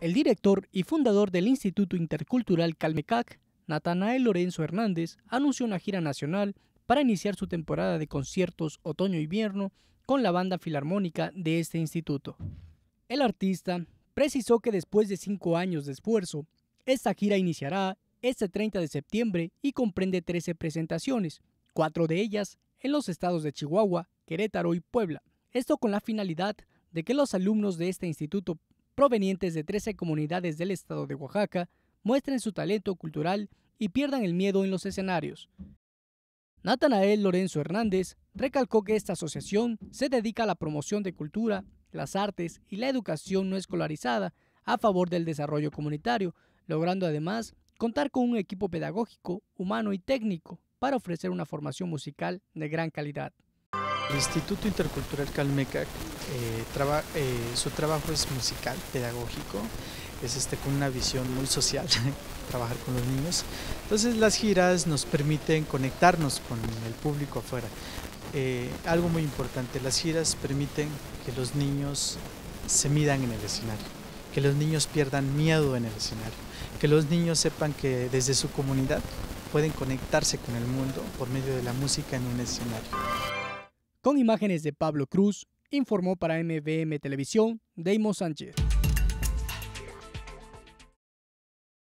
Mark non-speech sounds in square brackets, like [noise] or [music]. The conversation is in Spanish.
El director y fundador del Instituto Intercultural Calmecac, Natanael Lorenzo Hernández, anunció una gira nacional para iniciar su temporada de conciertos otoño-invierno e con la banda filarmónica de este instituto. El artista precisó que después de cinco años de esfuerzo, esta gira iniciará este 30 de septiembre y comprende 13 presentaciones, cuatro de ellas en los estados de Chihuahua, Querétaro y Puebla. Esto con la finalidad de que los alumnos de este instituto provenientes de 13 comunidades del estado de Oaxaca, muestren su talento cultural y pierdan el miedo en los escenarios. Natanael Lorenzo Hernández recalcó que esta asociación se dedica a la promoción de cultura, las artes y la educación no escolarizada a favor del desarrollo comunitario, logrando además contar con un equipo pedagógico, humano y técnico para ofrecer una formación musical de gran calidad. El Instituto Intercultural Calmeca, eh, eh, su trabajo es musical, pedagógico, es este, con una visión muy social, [laughs] trabajar con los niños. Entonces las giras nos permiten conectarnos con el público afuera. Eh, algo muy importante, las giras permiten que los niños se midan en el escenario, que los niños pierdan miedo en el escenario, que los niños sepan que desde su comunidad pueden conectarse con el mundo por medio de la música en un escenario. Con imágenes de Pablo Cruz, informó para MVM Televisión Deimos Sánchez.